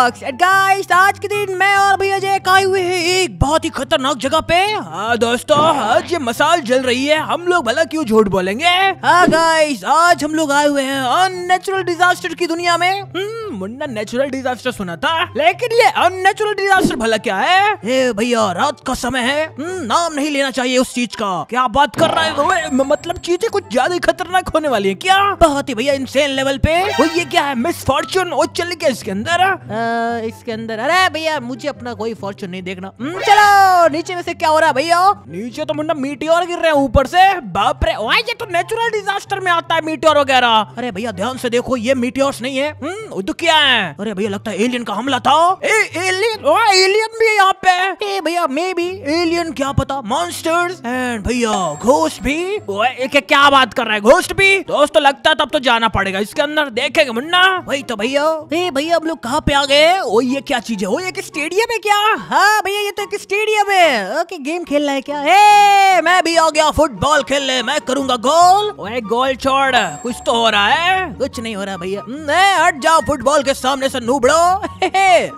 And guys आज के दिन मैं और भैया अजय आए हुए हैं एक बहुत ही खतरनाक जगह पे हाँ दोस्तों आज ये मसाल जल रही है हम लोग भला क्यों झूठ बोलेंगे हाँ गाइस आज हम लोग आए हुए हैं अननेचुरल डिजास्टर की दुनिया में हम्म, मुन्ना नेचुरल डिजास्टर सुना था लेकिन ये अननेचुरल डिजास्टर भला क्या है भैया रात का समय है हम्म, नाम नहीं लेना चाहिए उस चीज का क्या बात कर रहा है मतलब चीजें कुछ ज्यादा ही खतरनाक होने वाली है क्या बहुत ही भैया इंसेन लेवल पे वो ये क्या है मिस फॉर्चून और चल गया इसके अंदर हाँ, इसके अंदर अरे भैया मुझे अपना कोई फॉर्चून नहीं देखना हम्म, चलो नीचे में से क्या हो रहा है भैया नीचे तो मुंडा मीटियोर गिर रहे हैं ऊपर से बाप रे वाह ये तो नेचुरल डिजास्टर में आता है मीटियोर वगैरह अरे भैया ध्यान से देखो ये मीटियोर्स नहीं है तो क्या है अरे भैया लगता है एलियन का हमला था ए, एलियन एलियन भी यहाँ पे भैया मे भी एलियन क्या पता मॉन्स्टर्स एंड भैया घोस्ट भी क्या बात कर रहा है घोस्ट भी दोस्तों लगता है तब तो जाना पड़ेगा इसके अंदर देखेगा मुन्ना वही तो भैया भैया हम लोग कहाँ पे आ गए ओ ये क्या चीज है ओ ये स्टेडियम है क्या हाँ भैया ये तो एक स्टेडियम है ओके गेम खेलना है क्या ए मैं भी आ गया फुटबॉल खेलने मैं करूंगा गोल ओए गोल छोड़ कुछ तो हो रहा है कुछ नहीं हो रहा भैया हम्म, हट जाओ फुटबॉल के सामने से नूबड़ो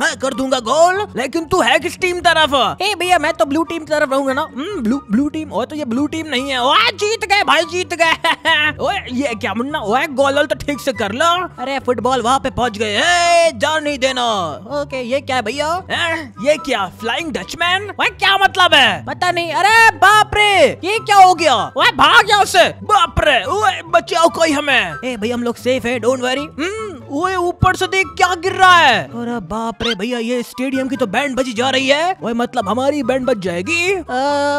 मैं कर दूंगा गोल लेकिन तू है किस टीम तरफ ए भैया मैं तो ब्लू टीम तरफ रहूंगा ना ब्लू ब्लू टीम ओ तो ये ब्लू टीम नहीं है वाह जीत गए भाई जीत गए ओए ये क्या मुन्ना ओए गोल तो ठीक से कर लो अरे फुटबॉल वहाँ पे पहुँच गए जान नहीं देना ओके ये क्या है भैया ये क्या फ्लाइंग डचमैन वह क्या मतलब है पता नहीं अरे बाप रे ये क्या हो गया वह भाग गया उससे बाप रे बचाओ कोई हमें ए भाई हम लोग सेफ है डोंट वरी ओए ऊपर से देख क्या गिर रहा है अरे बाप रे भैया ये स्टेडियम की तो बैंड बजी जा रही है ओए मतलब हमारी बैंड बज जाएगी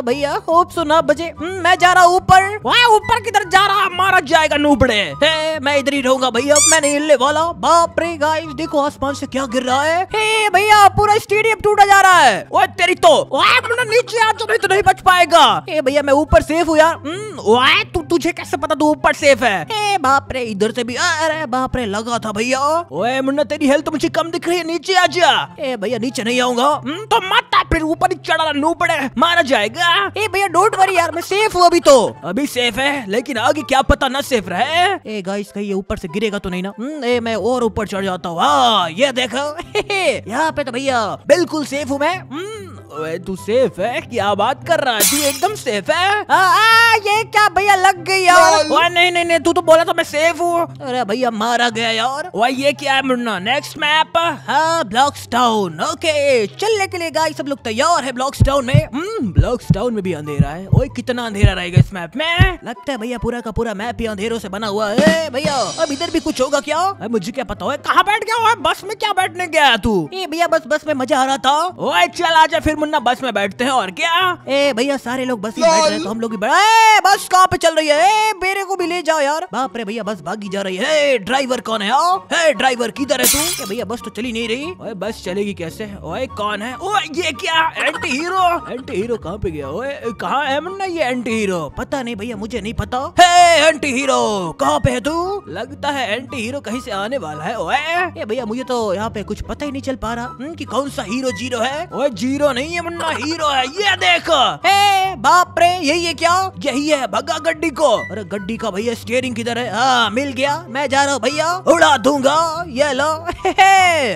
भैया होप सो ना बजे हम्म, मैं जा रहा ऊपर ऊपर किधर जा रहा मारा जाएगा नूबड़े मैं इधर ही रहूंगा भैया मैं नहीं हिलने वाला बाप रे गाइस देखो आसमान से क्या गिर रहा है भैया पूरा स्टेडियम टूटा जा रहा है ओए तेरी तो नीचे आ जाओ नहीं तो नहीं बच पाएगा भैया मैं ऊपर सेफ हूँ यार ओए हम्म, तू तुझे कैसे पता तू ऊपर सेफ है बाप रे इधर से भी अरे बाप रे लगा था भैया भैया ओए मुन्ना तेरी हेल्थ मुझे कम दिख रही है नीचे आ जा ए भैया नीचे नहीं आऊंगा हम्म, तो मत फिर ऊपर ही चढ़ा नू पड़े मारा जाएगा ए भैया डोंट वरी यार मैं सेफ हूँ अभी तो अभी सेफ है लेकिन आगे क्या पता ना सेफ रहे ए गाइस कहीं ये ऊपर से गिरेगा तो नहीं ना हम्म, ए मैं और ऊपर चढ़ जाता हूँ हाँ, ये देखो यहाँ पे तो भैया बिल्कुल सेफ हूँ मैं हम्म, तू सेफ है क्या बात कर रहा है तू एकदम सेफ है आ, आ, ये क्या भैया लग गई यार ओए नहीं नहीं नहीं तू तो बोला था मैं सेफ हूँ अरे भैया मारा गया यार ओए ये क्या है मुन्ना नेक्स्ट मैप हाँ ब्लॉक्स ओके चलने के लिए गाइस सब लोग तैयार है ब्लॉक्स टाउन में ब्लॉक्स हम्म, टाउन में भी अंधेरा है ओए कितना अंधेरा रहेगा इस मैप में लगता है भैया पूरा का पूरा मैप ही अंधेरों से बना हुआ है भैया अब इधर भी कुछ होगा क्या अब मुझे क्या पता है कहाँ बैठ गया बस में क्या बैठने गया तू भैया बस बस में मजा आ रहा था ओए चल आजा फिर मुन्ना बस में बैठते हैं और क्या ए भैया सारे लोग बस में बैठ रहे हैं तो हम लोग भी बैठ ए बस कहाँ पे चल रही है ए, मेरे को भी ले जाओ यार बाप रे भैया बस भागी जा रही है ड्राइवर कौन है आओ हे ड्राइवर किधर है तू भैया बस तो चली नहीं रही ओए बस चलेगी कैसे ओए कौन है ओ ये क्या एंटी हीरो एंटी हीरो कहाँ पे गया ओए कहाँ है मुन्ना ये एंटी हीरो पता नहीं भैया मुझे नहीं पता हे एंटी हीरो कहाँ पे है तू लगता है एंटी हीरो कहीं से आने वाला है ओए ये भैया मुझे तो यहाँ पे कुछ पता ही नहीं चल पा रहा हम्म, कि कौन सा हीरो जीरो है ओए जीरो नहीं नहीं है मुन्ना हीरो है ये देखो ए बाप रे यही है क्या यही है भगा गड्डी को अरे गड्डी का भैया स्टेयरिंग किधर है हाँ मिल गया मैं जा रहा हूँ भैया उड़ा दूंगा ये लो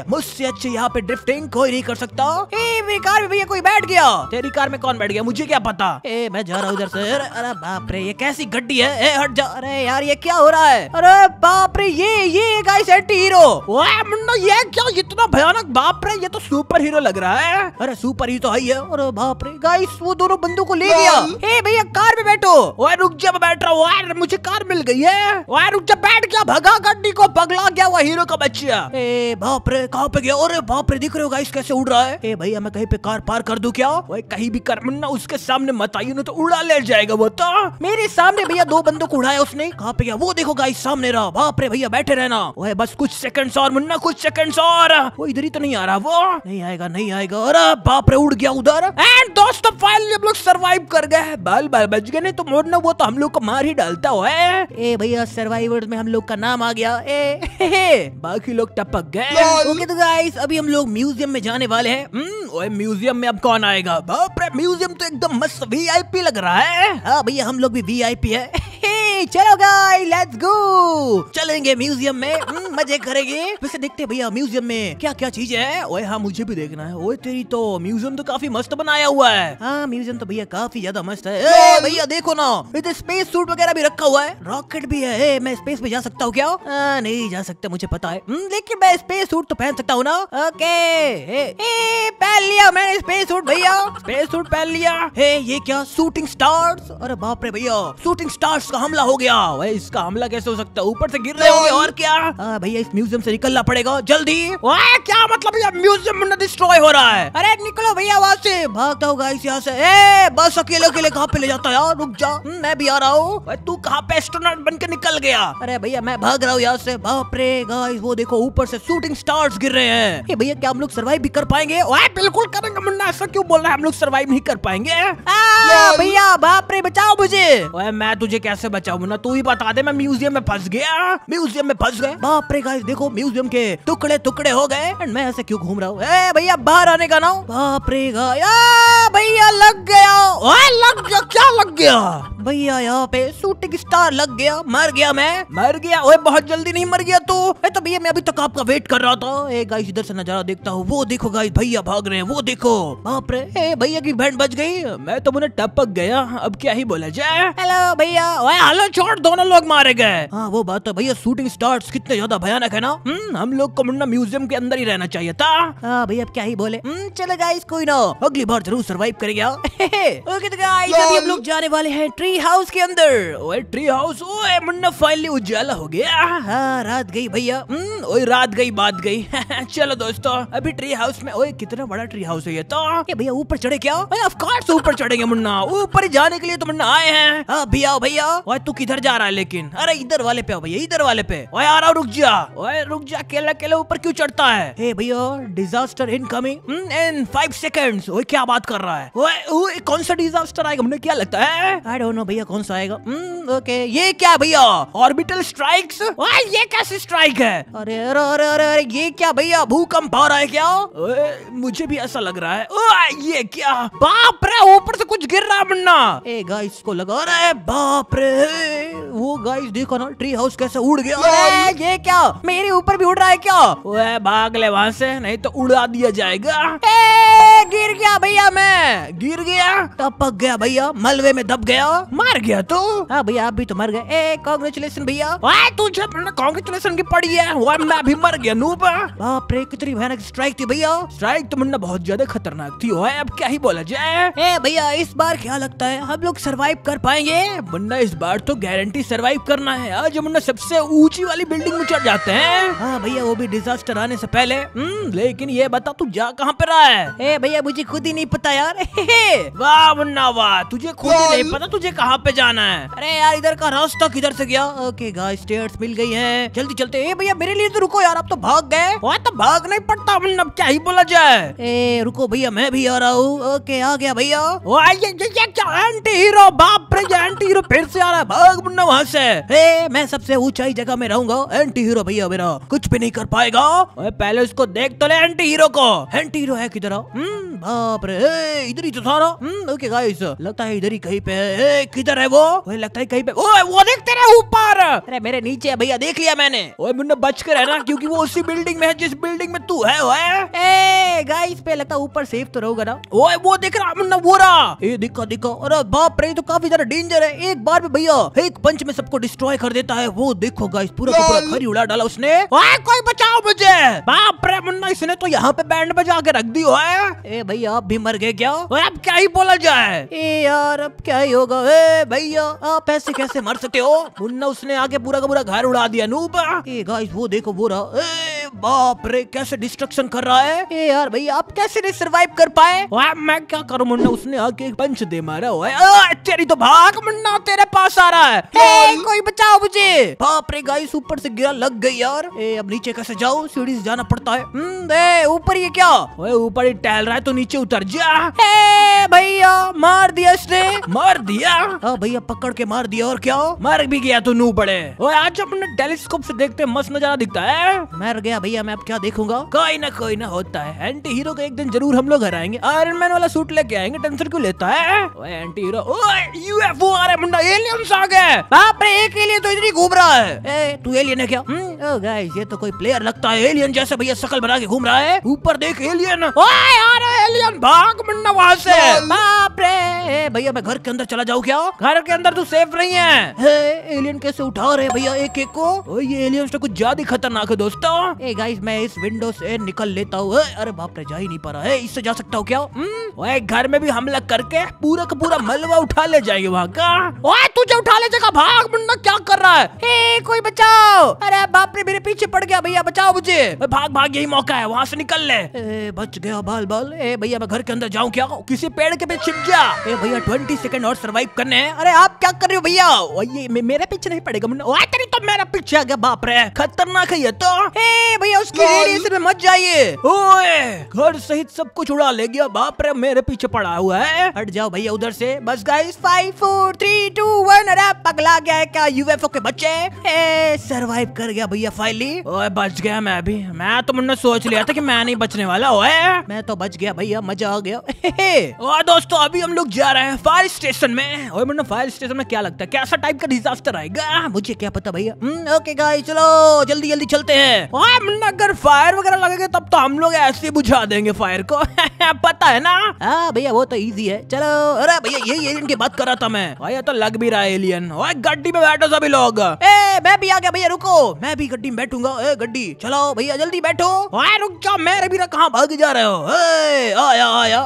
मुझसे अच्छी यहाँ पे ड्रिफ्टिंग कोई नहीं कर सकता ए, मेरी कार में भैया कोई बैठ गया तेरी कार में कौन बैठ गया मुझे क्या पता ए मैं जा रहा हूँ उधर से अरे बाप रे ये कैसी गड्डी है ए, हट जा अरे यार ये क्या हो रहा है अरे बाप रे ये ये गाइस एंटी हीरो मुन्ना ये क्या इतना भयानक बाप रे ये तो सुपर हीरो लग रहा है अरे सुपर हीरो तो आई है और बाप रे गाइस वो दोनों बंदों को ले गया हे हाँ। भैया कार में बैठो ओए रुक जा मैं बैठ रहा हूँ यार मुझे कार मिल गई है ओए रुक जा बैठ गया भगा गड्डी को पगला गया वो हीरो का बच्चा ए बाप रे कहाँ पे गया अरे बाप रे दिख रहे हो गाइस कैसे उड़ रहा है ए भैया मैं कहीं पे कार पार कर दूं क्या ओए कहीं भी कर मुन्ना उसके सामने मत आई तो उड़ा ले जाएगा वो तो मेरे सामने भैया दो बंदों को उड़ाया उसने कहाँ पे गया वो देखो गाइस सामने रहा बाप रे भैया बैठे रहना ओए बस कुछ सेकंड्स और मुन्ना कुछ सेकंड्स और वो इधर ही तो नहीं आ रहा वो नहीं आएगा नहीं आएगा अरे बाप रे उड़ गया उधर एंड दोस्तों फाइनली हम लोग सरवाइव कर गए बाल बाल बच गए नहीं तो मोड ना वो तो हम लोग को मार ही डालता हो ए भैया सर्वाइवर में हम लोग का नाम आ गया ए हे हे, बाकी लोग टपक गए ओके तो गाइस अभी हम लोग म्यूजियम में जाने वाले हैं हम्म, ओए म्यूजियम में अब कौन आएगा बाप रे म्यूजियम तो एकदम मस्त वीआईपी लग रहा है हाँ भैया हम लोग भी वीआईपी है चलो गाइस लेट्स गो चलेंगे म्यूजियम में हम्म, मजे करेंगे वैसे देखते भैया म्यूजियम में क्या क्या चीज है ओए हाँ मुझे भी देखना है ओए तेरी तो म्यूजियम तो काफी मस्त बनाया हुआ है हाँ म्यूजियम तो भैया काफी ज्यादा मस्त है भैया देखो ना इधर स्पेस सूट वगैरह भी रखा हुआ है रॉकेट भी है ए, मैं स्पेस में जा सकता हूँ क्या आ, नहीं जा सकता मुझे पता है हम्म, लेकिन मैं स्पेस सूट तो पहन सकता हूँ ना ओके पहन लिया मैंने स्पेस सूट भैया स्पेस सूट पहन लिया ये क्या शूटिंग स्टार्स अरे बाप रे भैया शूटिंग स्टार्स का हमला हो गया भाई इसका हमला कैसे हो सकता है ऊपर से गिर रहे तो होंगे और क्या भैया इस म्यूजियम से निकलना पड़ेगा जल्दी वाह क्या मतलब ये म्यूजियम डिस्ट्रॉय हो रहा है अरे निकलो भैया वहाँ से भागता होगा इस यहाँ से ए बस अकेले अकेले कहाँ पे ले जाता यार रुक जा हम्म, मैं भी आ रहा हूँ तू कहाँ पे एस्ट्रोनॉट बन के निकल गया अरे भैया मैं भाग रहा हूँ यहाँ से बाप रे गाइस वो देखो ऊपर से शूटिंग स्टार्स गिर रहे हैं भैया क्या हम लोग सर्वाइव भी कर पाएंगे बिल्कुल करेंगे मुन्ना ऐसा क्यों बोल रहा है हम लोग सर्वाइव नहीं कर पाएंगे भैया बाप रे बचाओ मुझे मैं तुझे कैसे बचाऊ ना तू ही बता दे मैं म्यूजियम में फंस गया म्यूजियम में फंस गए बाप रे गाइस देखो म्यूजियम के टुकड़े टुकड़े हो गए एंड मैं ऐसे क्यों घूम रहा हूँ भैया बाहर आने का ना बाप रे भैया लग गया ओए लग गया क्या लग गया भैया यहाँ पे शूटिंग स्टार लग गया मर गया मैं मर गया ओए बहुत जल्दी नहीं मर गया तू तो भैया मैं अभी तक आपका वेट कर रहा था ए गाइस इधर से नजारा देखता हूँ वो देखो गाइस भैया भाग रहे हैं वो देखो बाप रे ए भैया की बैंड बच गई मैं तो मुझे टपक गया अब क्या ही बोला जाए हेलो भैया हेलो अरे छोड़ दोनों लोग मारे गए हाँ वो बात है तो भैया शूटिंग स्टार्स कितने ज्यादा भयानक है ना हम्म, हम लोग को मुन्ना म्यूजियम के अंदर ही रहना चाहिए था हाँ भैया अब क्या ही बोले हम्म, चलो गाइस कोई ना अगली बार जरूर सर्वाइव करेंगे हाँ। ओके तो गाइस अभी हम लोग जाने वाले हैं ट्री हाउस के अंदर ओए ट्री हाउस ओए मुन्ना फाइनली उजाला हो गया हाँ रात गई भैया हम्म, ओए रात गई बात गई चलो दोस्तों अभी ट्री हाउस में ओए कितना बड़ा ट्री हाउस है ये तो भैया ऊपर चढ़े क्या ऑफ कोर्स ऊपर चढ़ेंगे मुन्ना ऊपर जाने के लिए तो मुन्ना आए हैं हाँ, अभी आओ भैया तू किधर जा रहा है लेकिन अरे इधर वाले पे भैया इधर वाले पे ओए आ रहा रुक जा रुक जा केला केला ऊपर क्यों चढ़ता है भैया disaster incoming in five second ओए क्या बात कर रहा है कौन सा डिजास्टर आएगा हमने क्या लगता है आई डोंट नो भैया कौन सा आएगा ओके हम्म, ये क्या भैया ऑर्बिटल स्ट्राइक्स ये कैसे स्ट्राइक है अरे अरे अरे अरे अरे ये क्या भैया भूकंप आ रहा है क्या ओए मुझे भी ऐसा लग रहा है ओए ये क्या बाप रे ऊपर से कुछ गिर रहा है मुन्ना ए गाइस को लगा रहा है बाप रे वो oh, गाइस देखो ना ट्री हाउस कैसे उड़ गया ये, ये क्या मेरे ऊपर भी उड़ रहा है क्या भाग ले वहाँ से नहीं तो उड़ा दिया जाएगा गिर गया भैया मैं गिर गया टपक गया भैया मलबे में दब गया मर गया तू हाँ भैया आप भी तो मर गए ए कॉन्ग्रेचुलेसन भैया तुझे कॉन्ग्रेचुलेसन की पड़ी है वो मैं भी मर गया नूब बाप रे कितनी भयानक स्ट्राइक थी भैया स्ट्राइक तो मुन्ना बहुत ज्यादा खतरनाक थी ओए अब क्या ही बोला जाए भैया इस बार क्या लगता है हम लोग सरवाइव कर पाएंगे मुन्ना इस बार तो गारंटी सरवाइव करना है आज मुन्ना सबसे ऊंची वाली बिल्डिंग में चढ़ जाते हैं हाँ भैया वो भी डिजास्टर आने से पहले हम्म, लेकिन ये बता तू जा कहाँ पे रहा है भैया मुझे खुद ही नहीं पता यार वाह मुन्ना वाह तुझे खुद ही नहीं पता तुझे कहाँ पे जाना है अरे यार इधर का रास्ता किधर से गया ओके गाइस स्टेयर्स मिल गई है जल्दी चलते भैया मेरे लिए तो रुको यार आप तो भाग गए वो तो भाग नहीं पड़ता हमने अब क्या ही बोला जाए ए रुको भैया मैं भी आ रहा हूँ ओके आ गया भैया ये, एंटी हीरो बाप रे ये एंटी हीरो फिर से आ रहा है भाग मुन्ना वहाँ से ए मैं सबसे ऊंचाई जगह में रहूंगा एंटी हीरो भैया मेरा कुछ भी नहीं कर पाएगा पहले उसको देख तो ले एंटी हीरो को एंटी हीरो है किधर हम्म, बाप रे इधर ही तो सारा हम्म, ओके गाइस लगता है इधर ही कहीं पे किधर है वो लगता है कहीं पे ओए वो देखते रहे ऊपर अरे मेरे नीचे भैया देख लिया मैंने ओए मुन्ना बच कर है ना क्योंकि वो उसी बिल्डिंग में है जिस बिल्डिंग में तू है ओए गाइस पे लगता ऊपर सेफ तो रहोगा ना ओए वो देख रहा मुन्ना वो रहा ए दिखा दिखा अरे बाप रे तो काफी ज्यादा डेंजर है एक बार में भैया एक पंच में सबको डिस्ट्रॉय कर देता है वो देखो गाइस पूरा का पूरा घर उड़ा डाला उसने ओए कोई बचाओ मुझे बाप रे मुन्ना इसने तो यहाँ पे बैंड बजा के रख दी है ए भैया आप भी मर गए क्या ओए अब क्या ही बोला जाए ए यार अब क्या ही होगा ए भैया आप ऐसे कैसे मर सकते हो मुन्ना उसने आगे पूरा का पूरा घर उड़ा दिया नूबा ए गाइस वो देखो वो रहा ए बाप रे कैसे डिस्ट्रक्शन कर रहा है ए यार भाई आप कैसे नहीं सरवाइव कर पाए मैं क्या करूँ मुन्ना उसने आके एक पंच दे मारा हुआ है तेरी तो भाग मुन्ना तेरे पास आ रहा है ए, कोई बचाओ मुझे बाप रे गाइस ऊपर से गिरा लग गई यार ए अब नीचे कैसे जाओ सीढ़ी से जाना पड़ता है हम्म, ऊपर ये क्या ऊपर ही टहल रहा है तो नीचे उतर जा भैया मार दिया इसने मार दिया हाँ भैया पकड़ के मार दिया और क्या मर भी गया तू नू बड़े आज अपने टेलीस्कोप से देखते मस्त नजारा दिखता है मर गया गया भैया मैं अब क्या देखूंगा कोई ना कोई ना होता है एंटी हीरो का एक दिन जरूर हम लोग घर आएंगे आयरन मैन वाला सूट लेके आएंगे टेंशन क्यों लेता है ओए एंटी हीरो यूएफओ आ रहा मुंडा एलियंस आ गए बाप रे एक एलियन तो इधर घूम रहा है ए तू एलियन है क्या हम्म। ओ गाइस ये तो कोई प्लेयर लगता है एलियन जैसे भैया शकल बना के घूम रहा है ऊपर देख एलियन ओए आ रहा है एलियन भाग मुंडा वहां से बाप रे भैया मैं घर के अंदर चला जाऊँ क्या घर के अंदर तू तो सेफ नहीं है एलियन कैसे उठा रहे भैया एक एक को ये एलियन तो कुछ ज्यादा खतरनाक है दोस्तों ए गाइस मैं इस विंडो से निकल लेता हूँ अरे बाप रे जा ही नहीं पा रहा है इससे जा सकता हूँ क्या हम्म, घर में भी हमला करके पूरा का पूरा मलबा उठा ले जाएंगे वहाँ का ओए तुझे उठा ले जाएगा भाग मुन्ना क्या कर रहा है हे कोई बचाओ अरे बाप रे मेरे पीछे पड़ गया भैया बचाओ मुझे भाग भाग यही मौका है वहाँ से निकल ले ए, बच गया बाल बाल ए भैया मैं घर के अंदर जाऊँ क्या किसी पेड़ के पे छिप गया ए भैया ट्वेंटी सेकंड और सर्वाइव करने हैं अरे आप क्या कर रहे हो भैया ये मेरे पीछे नहीं पड़ेगा मुन्ना तेरी तो मेरा पीछे आ गया बाप रे खतरनाक है ये तो हे भैया उसकी रेडिएशन में मत जाइए ओए घर सहित सब कुछ उड़ा ले गया बाप रे मेरे पीछे पड़ा हुआ है हट जाओ भैया उधर से बस guys five four three two one अरे पगला गया है क्या यूएफओ के बच्चे सर्वाइव कर गया भैया फाइनली बच गया मैं भी मैं तो मुन्ना सोच लिया था की मैं नहीं बचने वाला मैं तो बच गया भैया मजा आ गया दोस्तों अभी हम लोग जा जा रहे हैं फायर स्टेशन में और मैंने फायर स्टेशन में क्या लगता है कैसा टाइप का डिजास्टर आएगा मुझे क्या पता भैया ओके हम्म, गाइस चलो जल्दी जल्दी चलते हैं अगर फायर वगैरह लगेगा तब तो हम लोग ऐसे बुझा देंगे फायर को पता है ना हाँ भैया वो तो इजी है चलो अरे भैया ये एलियन की बात कर रहा था मैं भैया तो लग भी रहा है एलियन गड्डी में बैठो सभी लोग ए मैं भी आ गया भैया रुको मैं भी गड्डी में बैठूंगा ए गड्डी चलो भैया जल्दी बैठो रुक जाओ मेरे भी ना कहा भाग जा रहे हो ए आया आया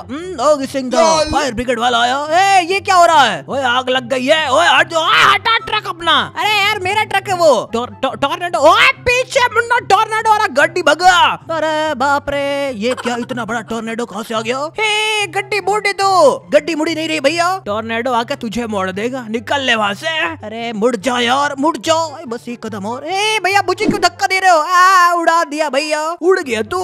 ओग सिंह फायर ब्रिगेड वाला आया ए, ये क्या हो रहा है ओए आग लग गई है ओए हट जो हटा ट्रक अपना अरे यार मेरा ट्रक है वो टॉर्नेडो ओए पीछे मुन्ना टॉर्नेडो और गड्डी भगा अरे बाप रे ये क्या इतना बड़ा टॉर्नेडो कहां से आ गया हे गड्डी मुड़ी तो गड्डी मुड़ी नहीं रही भैया टॉर्नेडो आके तुझे मोड़ देगा निकल ले वहां से अरे मुड़ जा यार मुड़ जाओ बस एक कदम और ए भैया मुझे क्यों धक्का दे रहे हो आ, उड़ा दिया भैया उड़ गया तू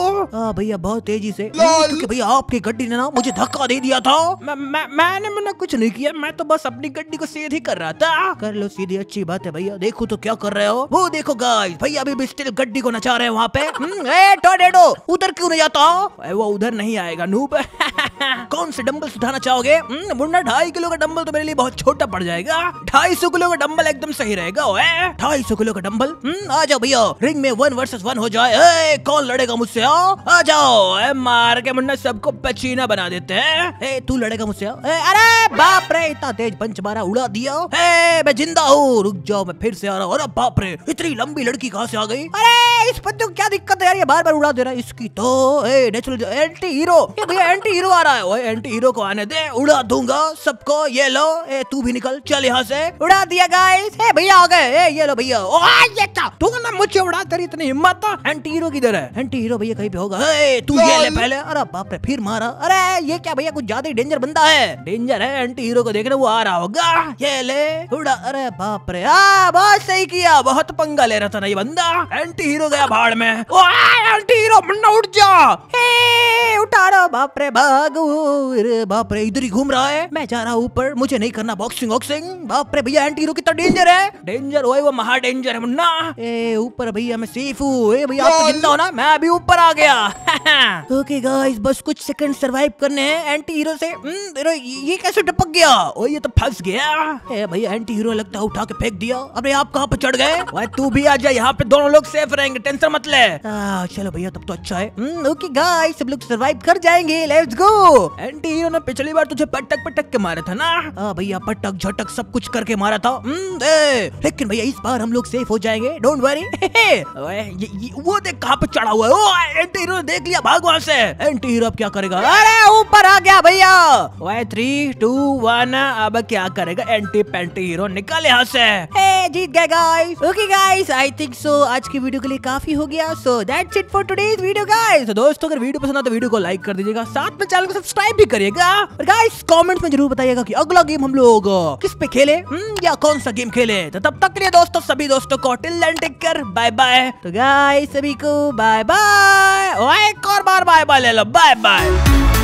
भैया बहुत तेजी से भैया आपकी गड्डी ने ना मुझे धक्का दे दिया था मैं मैं मैंने मैंने कुछ नहीं किया मैं तो बस अपनी गड्डी को सीधी कर रहा था कर लो सीधी अच्छी बात है भैया देखो तो क्या कर रहे हो वो देखो गाइस भैया अभी भी स्टिल गड्डी को नचा रहे हैं वहाँ पे टोडेडो हम्म, उधर क्यों नहीं जाता हो वो उधर नहीं आएगा नूप कौन से डम्बल उठाना चाहोगे हम्म, मुन्ना ढाई किलो का डम्बल तो मेरे लिए बहुत छोटा पड़ जाएगा ढाई सौ किलो का डम्बल एकदम सही रहेगा ढाई सौ किलो का डम्बल हम्म, आ जाओ भैया रिंग में वन वर्सेस वन हो जाए कौन लड़ेगा मुझसे आ जाओ मार के मुन्ना सबको पचीना बना देते हैं तू लड़ेगा मुझसे गए अरे बाप रे इतना तेज पंच मारा उड़ा दिया हे मैं जिंदा हूँ रुक जाओ मैं फिर से आ रहा हूँ अरे बाप रे इतनी लंबी लड़की कहाँ से आ गई अरे इस पंच को क्या दिक्कत है यार ये बार बार उड़ा दे रहा है इसकी तो ए, नेचुरल एंटी हीरो ये भैया एंटी हीरो आ रहा है ओए एंटी हीरो को आने दे उड़ा दूंगा सबको ये लो ए तू भी निकल चल यहाँ से उड़ा दिया गाइस ए भैया आ गए ए ये लो भैया ओ ये क्या तू ना मुझे उड़ा तेरी इतनी हिम्मत एंटी हीरो किधर है एंटी हीरो भैया कहीं पे होगा ए तू ये ले पहले अरे बाप रे फिर मारा अरे ये क्या भैया कुछ ज्यादा ही डेंजर बंदा है डेंजर है एंटी हीरो को देखने वो आ रहा होगा ये ले उड़ा अरे बाप रे बहुत सही किया बहुत पंगा ले रहा था ना ये बंदा एंटी हीरो गया भाड़ में वो एंटी हीरो मुन्ना उठ जा उठा रहा बाप रे भागो बाप रे इधर ही घूम रहा है मैं जा रहा हूँ ऊपर मुझे नहीं करना बॉक्सिंग बॉक्सिंग बाप रे भैया एंटी हीरो कितना डेंजर है डेंजर वही वो महा डेंजर है मुन्ना ए ऊपर भैया मैं सेफ हूँ भैया आप तो जिंदा हो ना मैं अभी ऊपर आ गया ओके गाइस बस कुछ सेकंड सरवाइव करने हैं एंटी हीरो से हीरो हम्म, ये कैसे टपक गया ओ ये तो फंस गया ए भाई एंटी हीरो लगता है उठा के फेंक दिया अरे आप कहाँ पे चढ़ गए भाई तू भी आ जा यहाँ पे दोनों लोग सेफ रहेंगे टेंशन मत ले चलो भैया तब तो अच्छा है ओके हम्म, गाइस सब लोग सरवाइव कर जाएंगे लेट्स गो एंटी हीरो ने पिछली बार तुझे पटक पटक के मारा था ना भैया पटक झटक सब कुछ करके मारा था हम्म, ए, लेकिन भैया इस बार हम लोग सेफ हो जाएंगे डोंट वरी वो देख कहाँ पे चढ़ा हुआ है एंटी हीरो ने देख लिया भाग से एंटी हीरो अब क्या करेगा अरे ऊपर आ गया भैया थ्री थ्री टू वन अब क्या करेगा एंटी पेंटी हीरो निकल यहाँ से जीत गए guys okay guys I think so आज की वीडियो के लिए काफी हो गया so that's it for today's video guys तो दोस्तों अगर वीडियो पसंद आए तो वीडियो को लाइक कर दीजिएगा साथ में चैनल को सब्सक्राइब भी करिएगा और गाइस कमेंट्स में जरूर बताइएगा कि अगला गेम हम लोग किस पे खेले हम्म या कौन सा गेम खेले तो तब तक के लिए दोस्तों सभी दोस्तों को till then take care bye bye तो गाइस सभी को बाय बाय और एक और बार बाय बाय ले लो बाय बाय